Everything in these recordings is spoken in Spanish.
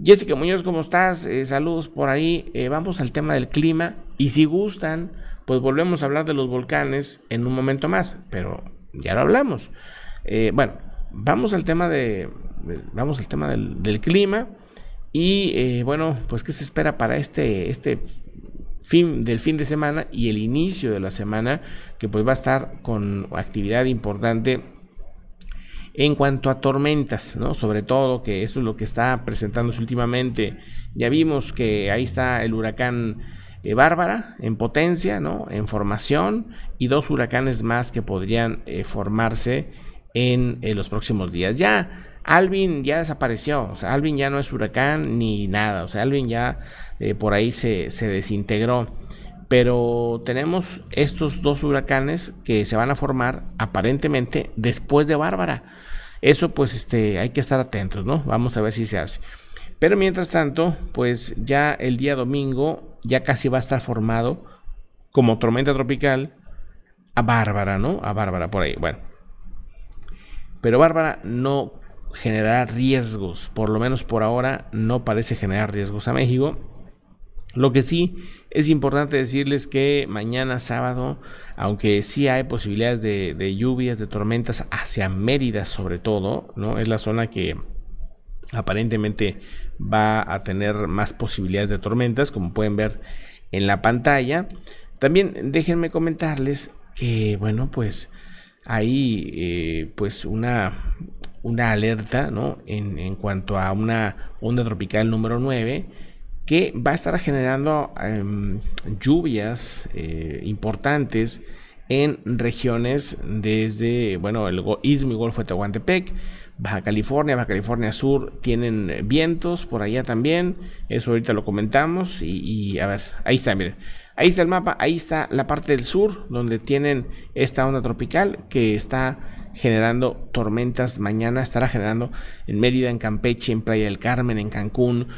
Jessica Muñoz, ¿cómo estás? Eh, saludos por ahí. Eh, vamos al tema del clima y si gustan, pues volvemos a hablar de los volcanes en un momento más, pero ya lo hablamos. Eh, bueno, vamos al tema de, vamos al tema del, clima y bueno, pues qué se espera para este, este fin del fin de semana y el inicio de la semana que pues va a estar con actividad importante en cuanto a tormentas, ¿no? Sobre todo, que eso es lo que está presentándose últimamente. Ya vimos que ahí está el huracán eh, Bárbara en potencia, ¿no? En formación y dos huracanes más que podrían eh, formarse en eh, los próximos días. Ya Alvin ya desapareció, o sea, Alvin ya no es huracán ni nada, o sea, Alvin ya por ahí se, se desintegró pero tenemos estos dos huracanes que se van a formar aparentemente después de Bárbara. Eso pues este, hay que estar atentos, ¿no? Vamos a ver si se hace. Pero mientras tanto, pues ya el día domingo ya casi va a estar formado como tormenta tropical a Bárbara, ¿no? A Bárbara por ahí, bueno. Pero Bárbara no generará riesgos, por lo menos por ahora no parece generar riesgos a México lo que sí es importante decirles que mañana sábado, aunque sí hay posibilidades de, lluvias, de tormentas hacia Mérida sobre todo, ¿no? Es la zona que aparentemente va a tener más posibilidades de tormentas, como pueden ver en la pantalla. También déjenme comentarles que, bueno, pues hay eh, pues una, alerta, En, en cuanto a una onda tropical número 9 que va a estar generando em, lluvias eh, importantes en regiones desde, bueno, el Istmo y Golfo de Tehuantepec, Baja California, Baja California Sur, tienen vientos por allá también, eso ahorita lo comentamos y, y a ver, ahí está, miren, ahí está el mapa, ahí está la parte del sur donde tienen esta onda tropical que está generando tormentas mañana, estará generando en Mérida, en Campeche, en Playa del Carmen, en Cancún,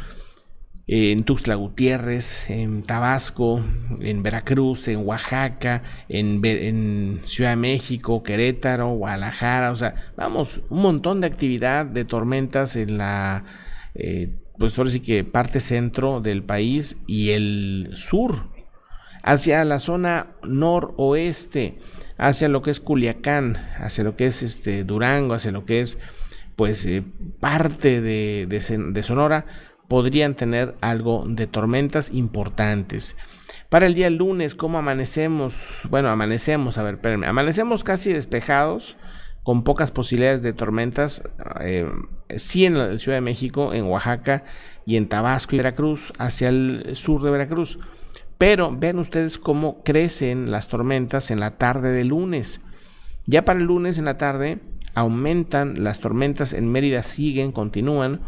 en Tuxtla Gutiérrez, en Tabasco, en Veracruz, en Oaxaca, en, Ciudad de México, Querétaro, Guadalajara, o sea, vamos, un montón de actividad de tormentas en la, eh, pues ahora sí que parte centro del país y el sur, hacia la zona noroeste, hacia lo que es Culiacán, hacia lo que es este Durango, hacia lo que es pues eh, parte de, de Sonora, podrían tener algo de tormentas importantes. Para el día lunes, ¿cómo amanecemos? Bueno, amanecemos, a ver, espérenme, amanecemos casi despejados, con pocas posibilidades de tormentas, eh, sí en la Ciudad de México, en Oaxaca y en Tabasco y Veracruz, hacia el sur de Veracruz. Pero vean ustedes cómo crecen las tormentas en la tarde de lunes. Ya para el lunes en la tarde aumentan las tormentas en Mérida, siguen, continúan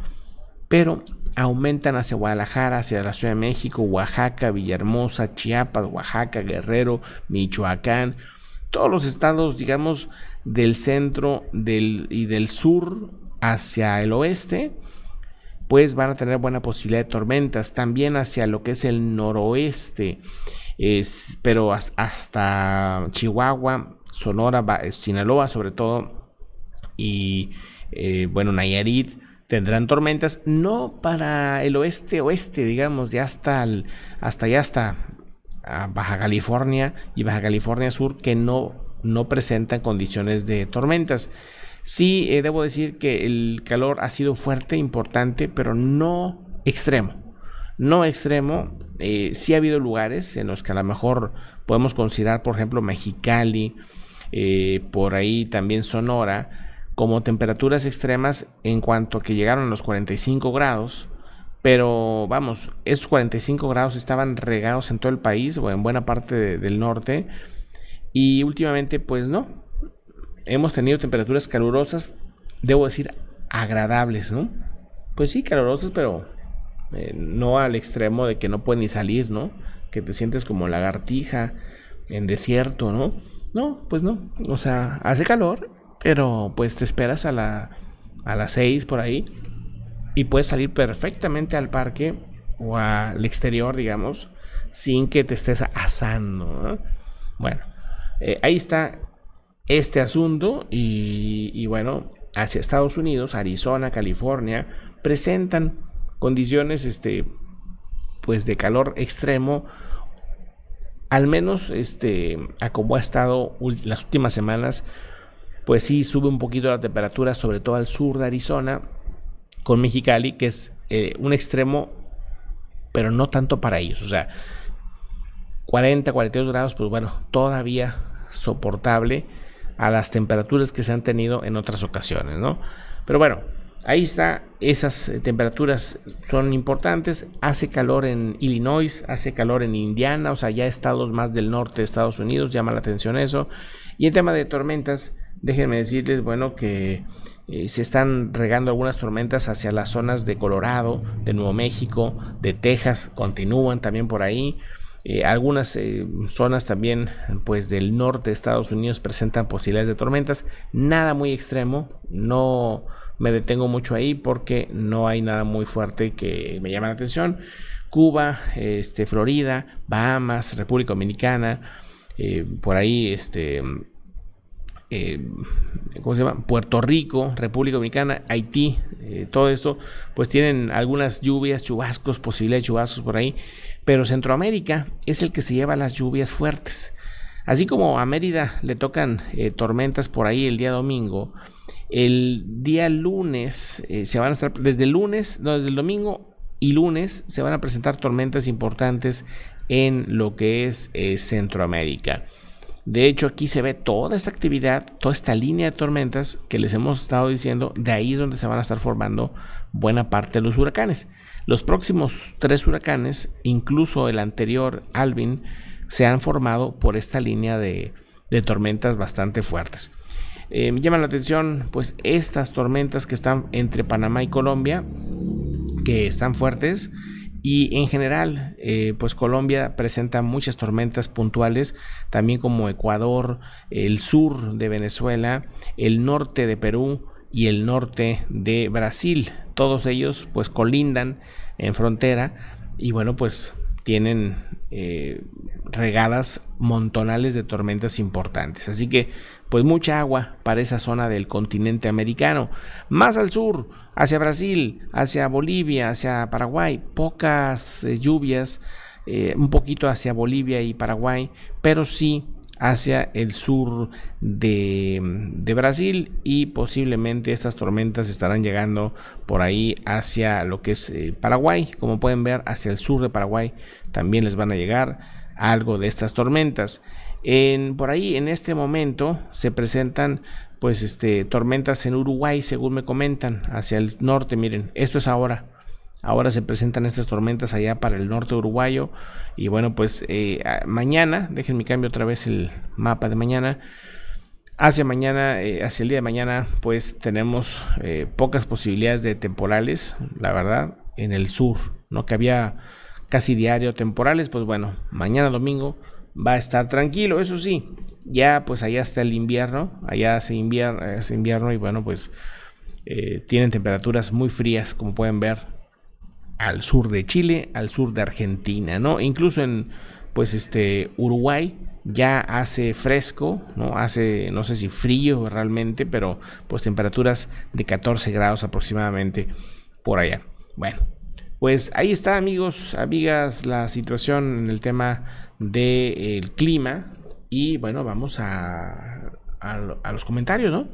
pero aumentan hacia Guadalajara, hacia la Ciudad de México, Oaxaca, Villahermosa, Chiapas, Oaxaca, Guerrero, Michoacán, todos los estados, digamos, del centro y del sur hacia el oeste, pues van a tener buena posibilidad de tormentas. También hacia lo que es el noroeste, pero hasta Chihuahua, Sonora, Sinaloa sobre todo, y eh, bueno, Nayarit Tendrán tormentas no para el oeste-oeste, digamos, ya hasta, hasta hasta ah, Baja California y Baja California Sur, que no, no presentan condiciones de tormentas. Sí, eh, debo decir que el calor ha sido fuerte, importante, pero no extremo. No extremo. Eh, sí ha habido lugares en los que a lo mejor podemos considerar, por ejemplo, Mexicali, eh, por ahí también Sonora, como temperaturas extremas en cuanto a que llegaron a los 45 grados, pero vamos, esos 45 grados estaban regados en todo el país o en buena parte del norte y últimamente pues no, hemos tenido temperaturas calurosas, debo decir agradables, ¿no? Pues sí, calurosas, pero eh, no al extremo de que no pueden ni salir, ¿no? Que te sientes como lagartija en desierto, ¿no? No, pues no. O sea, hace calor pero pues te esperas a, la, a las 6 por ahí y puedes salir perfectamente al parque o al exterior, digamos, sin que te estés asando. Bueno, eh, ahí está este asunto y, bueno, hacia Estados Unidos, Arizona, California, presentan condiciones este, pues de calor extremo, al menos este, a como ha estado las últimas semanas pues sí sube un poquito la temperatura, sobre todo al sur de Arizona, con Mexicali, que es eh, un extremo, pero no tanto para ellos. O sea, 40, 42 grados, pues bueno, todavía soportable a las temperaturas que se han tenido en otras ocasiones, ¿no? Pero bueno, ahí está, esas temperaturas son importantes, hace calor en Illinois, hace calor en Indiana, o sea, ya estados más del norte de Estados Unidos, llama la atención eso. Y en tema de tormentas, Déjenme decirles, bueno, que eh, se están regando algunas tormentas hacia las zonas de Colorado, de Nuevo México, de Texas, continúan también por ahí. Eh, algunas eh, zonas también pues del norte de Estados Unidos presentan posibilidades de tormentas. Nada muy extremo, no me detengo mucho ahí porque no hay nada muy fuerte que me llame la atención. Cuba, este, Florida, Bahamas, República Dominicana, por ahí este, eh, ¿cómo se llama? Puerto Rico, República Dominicana, Haití, eh, todo esto, pues tienen algunas lluvias, chubascos, posibles de chubascos por ahí, pero Centroamérica es el que se lleva las lluvias fuertes. Así como a Mérida le tocan eh, tormentas por ahí el día domingo, el día lunes se van a estar, desde el lunes, no, desde el domingo y lunes se van a presentar tormentas importantes en lo que es Centroamérica. De hecho, aquí se ve toda esta actividad, toda esta línea de tormentas que les hemos estado diciendo, de ahí es donde se van a estar formando buena parte de los huracanes. Los próximos tres huracanes, incluso el anterior Alvin, se han formado por esta línea de, tormentas bastante fuertes. Eh, me llama la atención pues estas tormentas que están entre Panamá y Colombia, que están fuertes, y en general, eh, pues Colombia presenta muchas tormentas puntuales, también como Ecuador, el sur de Venezuela, el norte de Perú y el norte de Brasil. Todos ellos pues colindan en frontera y bueno, pues tienen eh, regadas montonales de tormentas importantes. Así que, pues mucha agua para esa zona del continente americano. Más al sur, hacia Brasil, hacia Bolivia, hacia Paraguay, pocas eh, lluvias, eh, un poquito hacia Bolivia y Paraguay, pero sí hacia el sur de, Brasil y posiblemente estas tormentas estarán llegando por ahí hacia lo que es eh, Paraguay. Como pueden ver, hacia el sur de Paraguay también les van a llegar algo de estas tormentas. En, por ahí en este momento se presentan pues este tormentas en Uruguay según me comentan hacia el norte miren esto es ahora Ahora se presentan estas tormentas allá para el norte uruguayo. Y bueno, pues eh, mañana mañana, déjenme cambio otra vez el mapa de mañana. Hacia mañana, eh, hacia el día de mañana, pues tenemos eh, pocas posibilidades de temporales, la verdad, en el sur, ¿no? Que había casi diario temporales, pues bueno, mañana domingo va a estar tranquilo, eso sí, ya pues allá está el invierno, allá hace invierno, invierno y bueno, pues tienen temperaturas muy frías, como pueden ver, al sur de Chile, al sur de Argentina, ¿no? Incluso en, pues, este, Uruguay ya hace fresco, ¿no? Hace, no sé si frío realmente, pero pues temperaturas de 14 grados aproximadamente por allá. Bueno, pues ahí está, amigos, amigas, la situación en el tema del clima. Y bueno, vamos a, a, los comentarios, ¿no?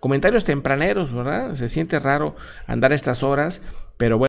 Comentarios tempraneros, ¿verdad? Se siente raro andar a estas horas, pero bueno.